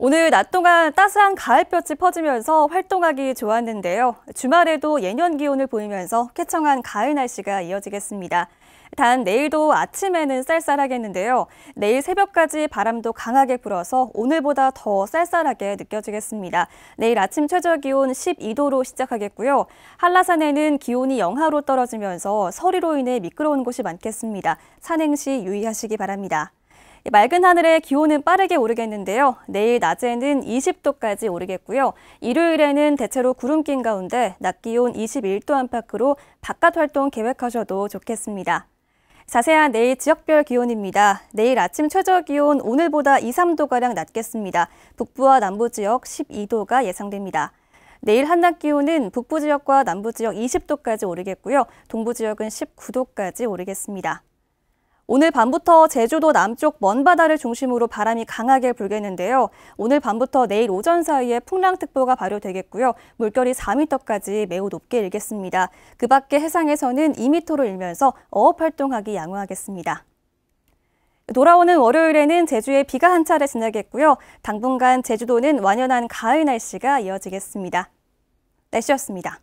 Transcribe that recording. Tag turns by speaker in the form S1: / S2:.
S1: 오늘 낮 동안 따스한 가을볕이 퍼지면서 활동하기 좋았는데요. 주말에도 예년 기온을 보이면서 쾌청한 가을 날씨가 이어지겠습니다. 단 내일도 아침에는 쌀쌀하겠는데요. 내일 새벽까지 바람도 강하게 불어서 오늘보다 더 쌀쌀하게 느껴지겠습니다. 내일 아침 최저 기온 12도로 시작하겠고요. 한라산에는 기온이 영하로 떨어지면서 서리로 인해 미끄러운 곳이 많겠습니다. 산행시 유의하시기 바랍니다. 맑은 하늘에 기온은 빠르게 오르겠는데요. 내일 낮에는 20도까지 오르겠고요. 일요일에는 대체로 구름 낀 가운데 낮 기온 21도 안팎으로 바깥 활동 계획하셔도 좋겠습니다. 자세한 내일 지역별 기온입니다. 내일 아침 최저 기온 오늘보다 2, 3도가량 낮겠습니다. 북부와 남부 지역 12도가 예상됩니다. 내일 한낮 기온은 북부 지역과 남부 지역 20도까지 오르겠고요. 동부 지역은 19도까지 오르겠습니다. 오늘 밤부터 제주도 남쪽 먼 바다를 중심으로 바람이 강하게 불겠는데요. 오늘 밤부터 내일 오전 사이에 풍랑특보가 발효되겠고요. 물결이 4m까지 매우 높게 일겠습니다. 그 밖에 해상에서는 2m로 일면서 어업 활동하기 양호하겠습니다. 돌아오는 월요일에는 제주에 비가 한 차례 지나겠고요. 당분간 제주도는 완연한 가을 날씨가 이어지겠습니다. 날씨였습니다.